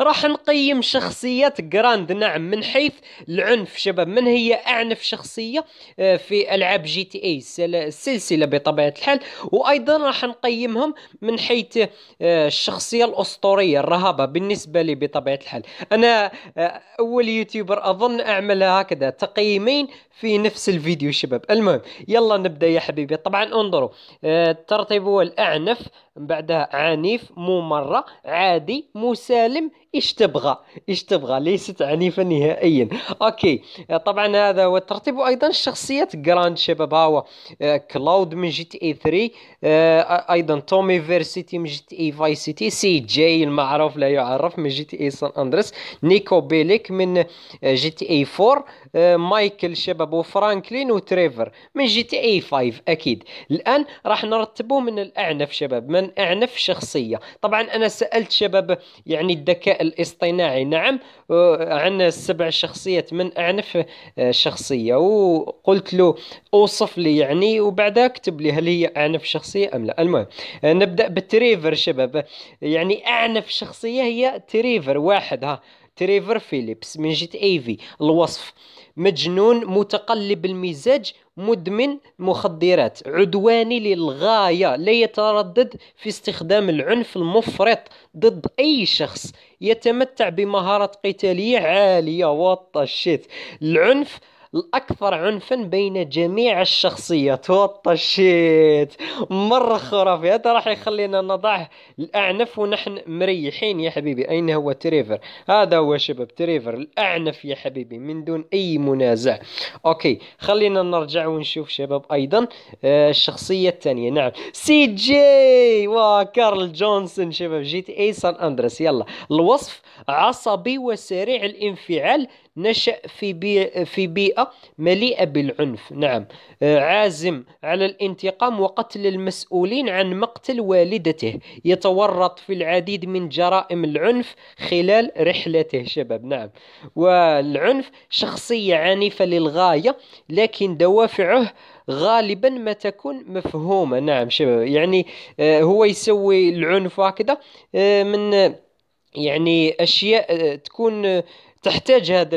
راح نقيم شخصية جراند نعم من حيث العنف شباب من هي أعنف شخصية آه، في ألعاب جي تي اي السلسلة بطبيعة الحال وأيضا راح نقيمهم من حيث آه، الشخصية الأسطورية الرهابة بالنسبة لي بطبيعة الحال أنا آه، أول يوتيوبر أظن أعمل هكذا تقييمين في نفس الفيديو شباب المهم يلا نبدأ يا حبيبي طبعا انظروا الترتيب هو الأعنف من بعدها عنيف ممرة عادي مسالم ايش تبغى ايش تبغى ليست عنيفة نهائيا اوكي طبعا هذا هو الترتيب وايضا الشخصيات جراند شباب ها هو كلاود من جي تي اي 3 آه، ايضا تومي فيرسيتي من جي تي اي فاي سيتي سي جي المعروف لا يعرف من جي تي اي سان اندريس نيكو بيليك آه، آه، من جي تي اي 4 مايكل شباب وفرانكلين وتريفر من جي تي اي 5 اكيد الان راح نرتبه من الاعنف شباب من من أعنف شخصية طبعا أنا سألت شباب يعني الذكاء الاصطناعي نعم عن السبع شخصيات من أعنف شخصية وقلت له أوصف لي يعني وبعدها اكتب لي هل هي أعنف شخصية أم لا المهم نبدأ بتريفر شباب يعني أعنف شخصية هي تريفر واحد ها تريفر فيليبس من جيت في الوصف مجنون متقلب المزاج مدمن مخدرات عدواني للغاية لا يتردد في استخدام العنف المفرط ضد أي شخص يتمتع بمهارات قتالية عالية وطشيت العنف الاكثر عنفا بين جميع الشخصيات وطشيت مره خرافي هذا راح يخلينا نضعه الاعنف ونحن مريحين يا حبيبي اين هو تريفر هذا هو شباب تريفر الاعنف يا حبيبي من دون اي منازع اوكي خلينا نرجع ونشوف شباب ايضا آه، الشخصيه الثانيه نعم سي جي وكارل جونسون شباب جي تي اي سان اندرس يلا الوصف عصبي وسريع الانفعال نشا في بي في بيئه مليئة بالعنف نعم آه، عازم على الانتقام وقتل المسؤولين عن مقتل والدته يتورط في العديد من جرائم العنف خلال رحلته شباب نعم والعنف شخصية عنيفة للغاية لكن دوافعه غالبا ما تكون مفهومة نعم شباب يعني آه، هو يسوي العنف هكذا آه، من يعني أشياء تكون تحتاج هذا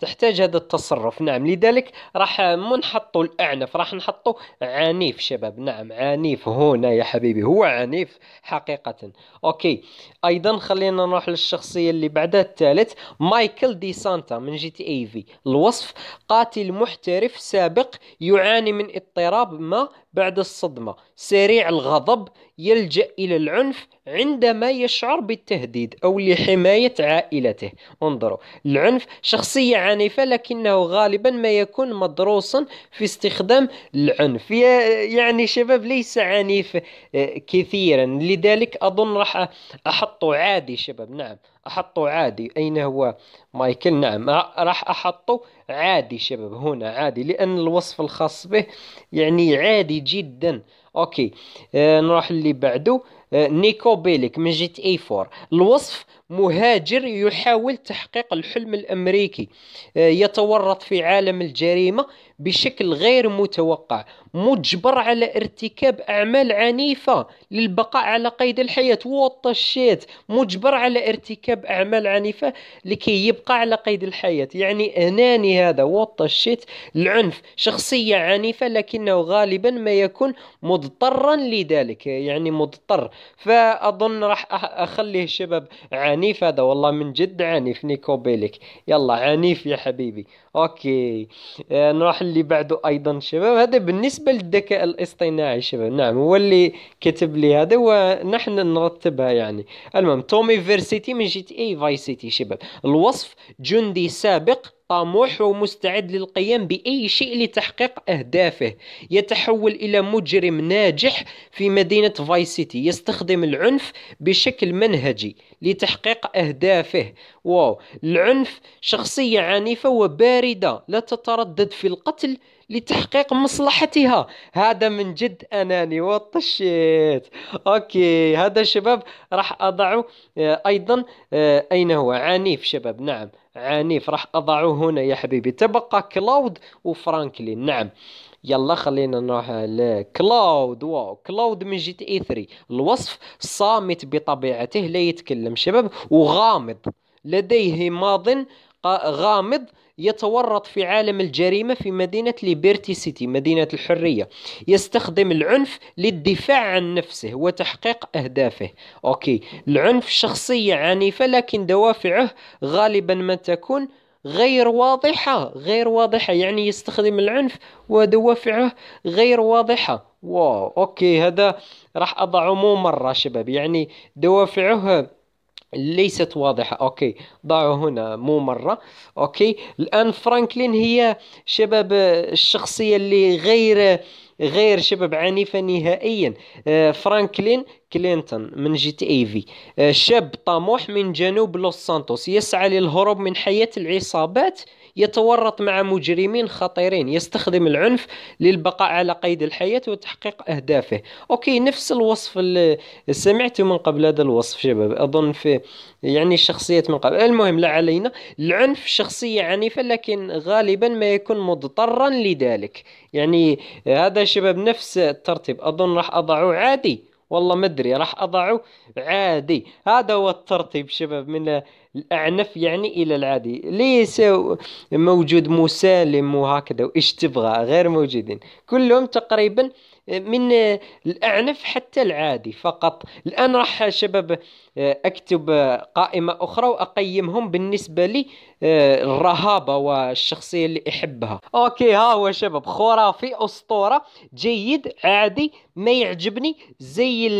تحتاج هذا التصرف نعم لذلك راح مو نحطوا الأعنف راح نحطوا عنيف شباب نعم عنيف هنا يا حبيبي هو عنيف حقيقة أوكي أيضا خلينا نروح للشخصية اللي بعدها الثالث مايكل دي سانتا من جي تي اي في الوصف قاتل محترف سابق يعاني من اضطراب ما بعد الصدمة سريع الغضب يلجأ إلى العنف عندما يشعر بالتهديد أو لحماية عائلته انظروا العنف شخصية عنيفة لكنه غالبا ما يكون مدروسا في استخدام العنف يعني شباب ليس عنيف آه، كثيرا لذلك أظن راح أحطه عادي شباب نعم احطه عادي اين هو مايكل نعم راح احطه عادي شباب هنا عادي لان الوصف الخاص به يعني عادي جدا اوكي آه eh, نروح اللي بعده آه eh, نيكو بيليك من جيت اي 4 الوصف مهاجر يحاول تحقيق الحلم الامريكي آه يتورط في عالم الجريمه بشكل غير متوقع مجبر على ارتكاب اعمال عنيفه للبقاء على قيد الحياه وطشيت مجبر على ارتكاب اعمال عنيفه لكي يبقى على قيد الحياه يعني اناني هذا وطشيت العنف شخصيه عنيفه لكنه غالبا ما يكون مض مضطرا لذلك يعني مضطر فأظن راح أخليه الشباب عنيف هذا والله من جد عنيف نيكو بيليك يلا عنيف يا حبيبي أوكي آه، نروح اللي بعده أيضا شباب هذا بالنسبة للذكاء الاصطناعي شباب نعم هو اللي كتب لي هذا ونحن نرتبها يعني المهم تومي فيرسيتي من جي تي اي فاي سيتي شباب الوصف جندي سابق طموح ومستعد للقيام بأي شيء لتحقيق أهدافه يتحول إلى مجرم ناجح في مدينة فاي سيتي يستخدم العنف بشكل منهجي لتحقيق أهدافه واو العنف شخصية عنيفة وباردة لا تتردد في القتل لتحقيق مصلحتها هذا من جد اناني وطشيت اوكي هذا شباب راح اضعه آه، ايضا آه، اين هو عنيف شباب نعم عنيف راح أضعه هنا يا حبيبي تبقى كلاود وفرانكلين نعم يلا خلينا نروح لكلاود واو كلاود من جيت اي 3 الوصف صامت بطبيعته لا يتكلم شباب وغامض لديه ماض غامض يتورط في عالم الجريمة في مدينة ليبرتي سيتي مدينة الحرية يستخدم العنف للدفاع عن نفسه وتحقيق أهدافه أوكي العنف شخصية عنيفة لكن دوافعه غالبا ما تكون غير واضحة غير واضحة يعني يستخدم العنف ودوافعه غير واضحة واو أوكي هذا راح أضعه مو مرة شباب يعني دوافعه ليست واضحة أوكي ضعوا هنا مو مرة أوكي الآن فرانكلين هي شباب آه، الشخصية اللي غير غير شباب عنيفة نهائيا آه، فرانكلين كلينتون من جي تي اي في آه، شاب طموح من جنوب لوس سانتوس يسعى للهروب من حياة العصابات يتورط مع مجرمين خطيرين يستخدم العنف للبقاء على قيد الحياة وتحقيق أهدافه أوكي نفس الوصف اللي سمعته من قبل هذا الوصف شباب أظن في يعني شخصيات من قبل المهم لا علينا العنف شخصية عنيفة لكن غالبا ما يكون مضطرا لذلك يعني هذا شباب نفس الترتيب أظن راح أضعه عادي والله ما ادري راح اضعه عادي هذا هو الترتيب شباب من الأعنف يعني إلى العادي ليس موجود مسالم وهكذا وإيش تبغى غير موجودين كلهم تقريبا من الأعنف حتى العادي فقط الآن راح شباب أكتب قائمة أخرى وأقيمهم بالنسبة لي آه، الرهابه والشخصيه اللي احبها اوكي ها هو شباب خرافي اسطوره جيد عادي ما يعجبني زي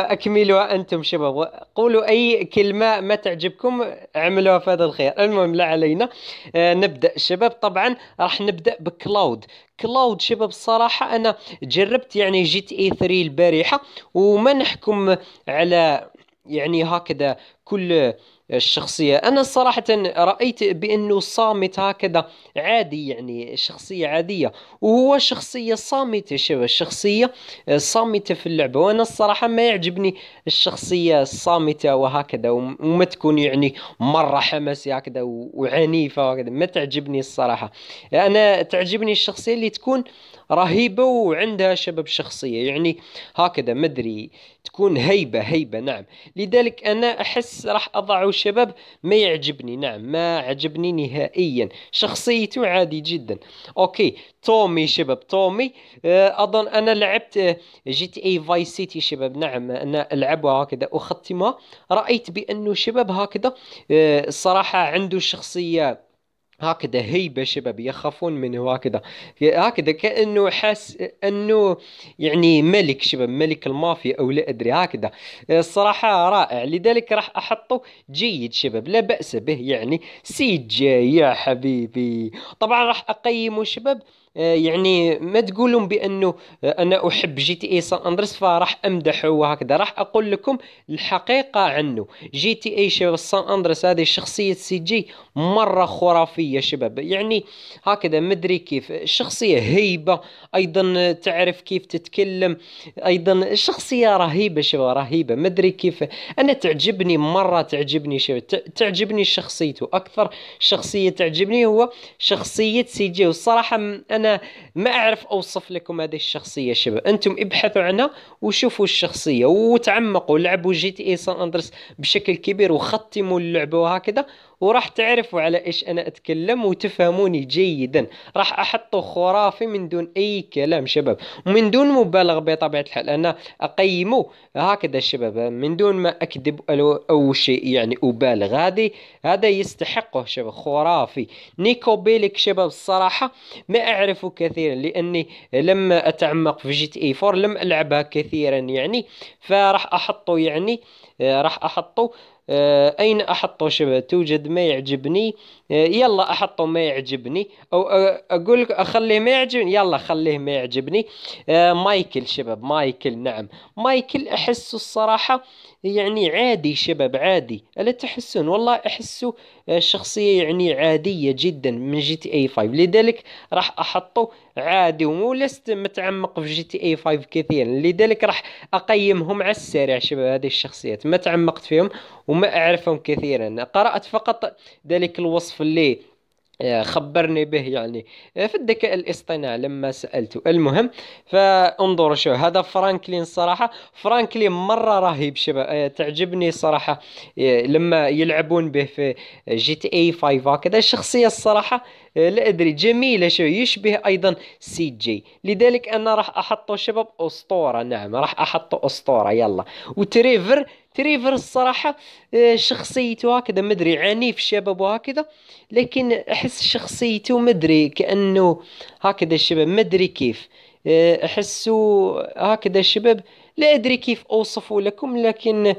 اكملوا انتم شباب قولوا اي كلمه ما تعجبكم اعملوها في هذا الخير المهم لا علينا آه نبدا شباب طبعا راح نبدا بكلاود كلاود شباب الصراحه انا جربت يعني جيت اي 3 البارحه وما نحكم على يعني هكذا كل الشخصية أنا صراحة رأيت بأنه صامت هكذا عادي يعني شخصية عادية وهو شخصية صامتة شباب شخصية صامتة في اللعبة وأنا الصراحة ما يعجبني الشخصية الصامتة وهكذا وما تكون يعني مرة حماسية هكذا وعنيفة وهكذا ما تعجبني الصراحة أنا تعجبني الشخصية اللي تكون رهيبة وعندها شباب شخصية يعني هكذا مدري تكون هيبة هيبة نعم لذلك أنا أحس راح أضع شباب ما يعجبني نعم ما عجبني نهائيا شخصيته عادي جدا أوكي تومي شباب تومي آه، أظن أنا لعبت آه، جي تي اي فاي سيتي شباب نعم أنا ألعبها هكذا أختمها رأيت بأنه شباب هكذا الصراحة آه، عنده شخصية هكذا هيبه شباب يخافون منه هكذا هكذا كانه حاس انه يعني ملك شباب ملك المافيا او لا ادري هكذا الصراحه رائع لذلك راح احطه جيد شباب لا باس به يعني سيد جاي يا حبيبي طبعا راح اقيمه شباب آه، يعني ما تقولون بانه آه، انا احب جي تي اي سان اندريس فراح امدحه وهكذا راح اقول لكم الحقيقه عنه جي تي اي شباب سان اندريس هذه شخصيه سي جي مره خرافيه شباب يعني هكذا مدري كيف شخصيه هيبه ايضا تعرف كيف تتكلم ايضا شخصيه رهيبه شباب رهيبه مدري كيف انا تعجبني مره تعجبني شباب تعجبني شخصيته اكثر شخصيه تعجبني هو شخصيه سي جي والصراحه انا انا ما اعرف اوصف لكم هذه الشخصيه شباب انتم ابحثوا عنها وشوفوا الشخصيه وتعمقوا لعبوا جي تي اي سان اندرس بشكل كبير وختموا اللعبه وهكذا وراح تعرفوا على ايش انا اتكلم وتفهموني جيدا راح احطه خرافي من دون اي كلام شباب ومن دون مبالغ بطبيعه الحال انا اقيمه هكذا شباب من دون ما اكذب او شيء يعني ابالغ هذه هذا يستحقه شباب خرافي نيكو بيليك شباب الصراحه ما اعرفه كثيرا لاني لما اتعمق في جي تي اي 4 لم العبها كثيرا يعني فراح احطه يعني آه، راح احطه آه، أين أحط شبه توجد ما يعجبني آه، يلا أحطه ما يعجبني أو أقول أخليه ما يعجبني يلا خليه ما يعجبني آه، مايكل شباب مايكل نعم مايكل أحس الصراحة يعني عادي شباب عادي ألا تحسون والله أحسه آه، شخصية يعني عادية جدا من جي تي اي 5 لذلك راح أحطه عادي ولست متعمق في جي تي اي 5 كثيرا لذلك راح أقيمهم على السريع شباب هذه الشخصيات ما تعمقت فيهم وما أعرفهم كثيرا قرأت فقط ذلك الوصف اللي خبرني به يعني آه، في الذكاء الاصطناعي لما سالته المهم فانظروا شو هذا فرانكلين صراحه فرانكلين مره رهيب شباب آه، تعجبني صراحه آه، لما يلعبون به في جي تي اي 5 هكذا الشخصيه الصراحه لا ادري جميله شو يشبه ايضا سي جي لذلك انا راح احطه شباب اسطوره نعم راح احطه اسطوره يلا وتريفر تريفر الصراحه آه، شخصيته هكذا مدري عنيف الشباب وهكذا لكن احس شخصيته مدري كانه هكذا الشباب مدري كيف آه، احسه هكذا الشباب لا أدري كيف أوصف لكم لكن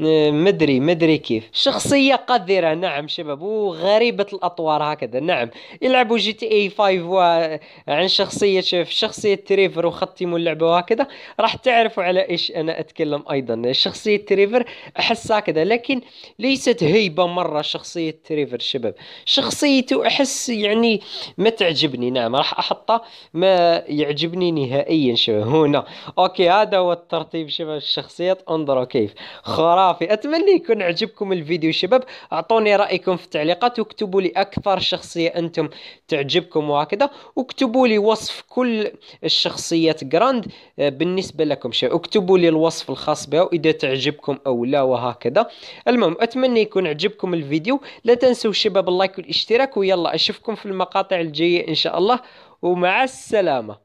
آه، مدري مدري كيف شخصية قذرة نعم شباب وغريبة الأطوار هكذا نعم يلعبوا جي تي اي 5 آه، عن شخصية شوف شخصية تريفر وختموا اللعبة وهكذا راح تعرفوا على ايش انا اتكلم ايضا شخصية تريفر احس هكذا لكن ليست هيبة مرة شخصية تريفر شباب شخصيته احس يعني ما تعجبني نعم راح احطه ما يعجبني نهائيا شباب هنا اوكي هذا هو ترتيب شباب الشخصيات انظروا كيف خرافي اتمنى يكون عجبكم الفيديو شباب اعطوني رايكم في التعليقات واكتبوا لي اكثر شخصيه انتم تعجبكم وهكذا واكتبوا لي وصف كل الشخصيات جراند آه، بالنسبه لكم شباب اكتبوا لي الوصف الخاص بها واذا تعجبكم او لا وهكذا المهم اتمنى يكون عجبكم الفيديو لا تنسوا شباب اللايك والاشتراك ويلا اشوفكم في المقاطع الجايه ان شاء الله ومع السلامه